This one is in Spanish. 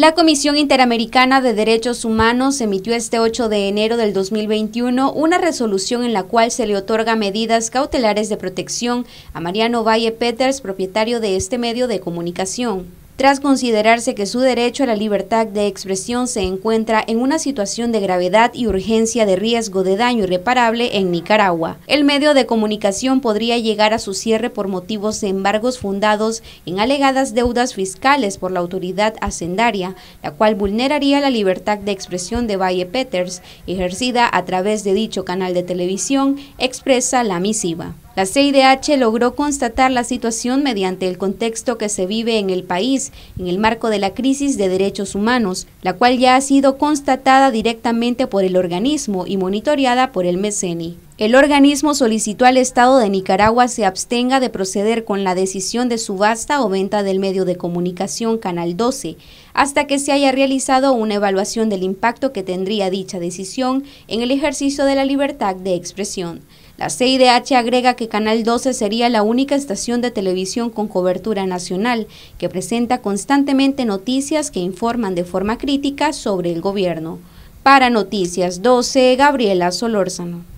La Comisión Interamericana de Derechos Humanos emitió este 8 de enero del 2021 una resolución en la cual se le otorga medidas cautelares de protección a Mariano Valle Peters, propietario de este medio de comunicación tras considerarse que su derecho a la libertad de expresión se encuentra en una situación de gravedad y urgencia de riesgo de daño irreparable en Nicaragua. El medio de comunicación podría llegar a su cierre por motivos de embargos fundados en alegadas deudas fiscales por la autoridad hacendaria, la cual vulneraría la libertad de expresión de Valle Peters, ejercida a través de dicho canal de televisión, expresa la misiva. La CIDH logró constatar la situación mediante el contexto que se vive en el país en el marco de la crisis de derechos humanos, la cual ya ha sido constatada directamente por el organismo y monitoreada por el MECENI. El organismo solicitó al Estado de Nicaragua se abstenga de proceder con la decisión de subasta o venta del medio de comunicación Canal 12 hasta que se haya realizado una evaluación del impacto que tendría dicha decisión en el ejercicio de la libertad de expresión. La CIDH agrega que Canal 12 sería la única estación de televisión con cobertura nacional que presenta constantemente noticias que informan de forma crítica sobre el gobierno. Para Noticias 12, Gabriela Solórzano.